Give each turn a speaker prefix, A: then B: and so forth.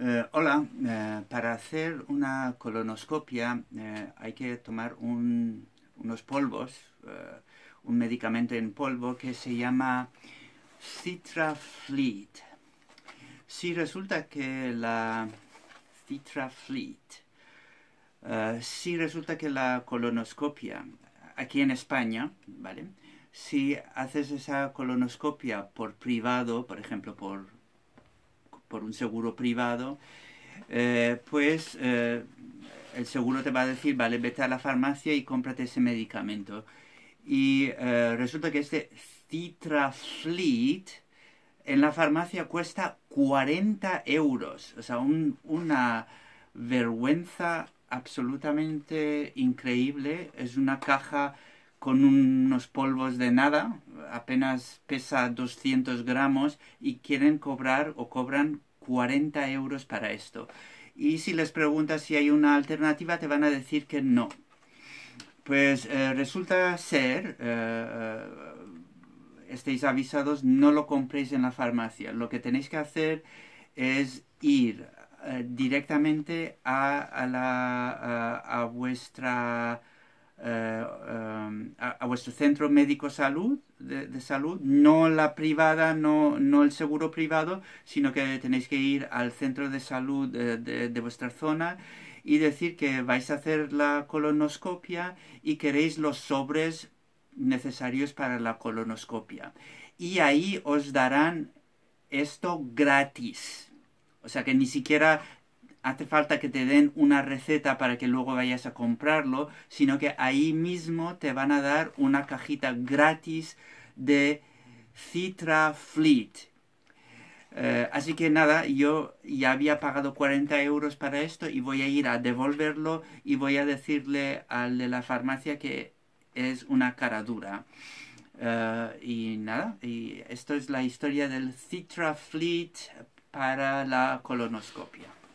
A: Eh, hola, eh, para hacer una colonoscopia eh, hay que tomar unos polvos, un medicamento en polvo que se llama citrafleet. Si resulta que la fleet si resulta que la colonoscopia aquí en España, ¿vale? Si haces esa colonoscopia por privado, por ejemplo por por un seguro privado, eh, pues eh, el seguro te va a decir, vale, vete a la farmacia y cómprate ese medicamento. Y eh, resulta que este Citrafleet en la farmacia cuesta 40 euros. O sea, una vergüenza absolutamente increíble. Es una caja con unos polvos de nada, apenas pesa 200 gramos y quieren cobrar o cobran 40 euros para esto. Y si les preguntas si hay una alternativa, te van a decir que no. Pues eh, resulta ser, eh, eh, estéis avisados, no lo compréis en la farmacia. Lo que tenéis que hacer es ir eh, directamente a, a, la, a vuestra eh, eh, a, vuestro centro médico salud de, salud, no la privada, no, no el seguro privado, sino que tenéis que ir al centro de salud eh, de vuestra zona y decir que vais a hacer la colonoscopia y queréis los sobres necesarios para la colonoscopia. Y ahí os darán esto gratis. O sea que ni siquiera hace falta que te den una receta para que luego vayas a comprarlo, sino que ahí mismo te van a dar una cajita gratis de Citra Fleet. Eh, así que nada, yo ya había pagado 40 euros para esto y voy a ir a devolverlo y voy a decirle al de la farmacia que es una cara dura. Eh, y nada, y esto es la historia del Citra Fleet para la colonoscopia.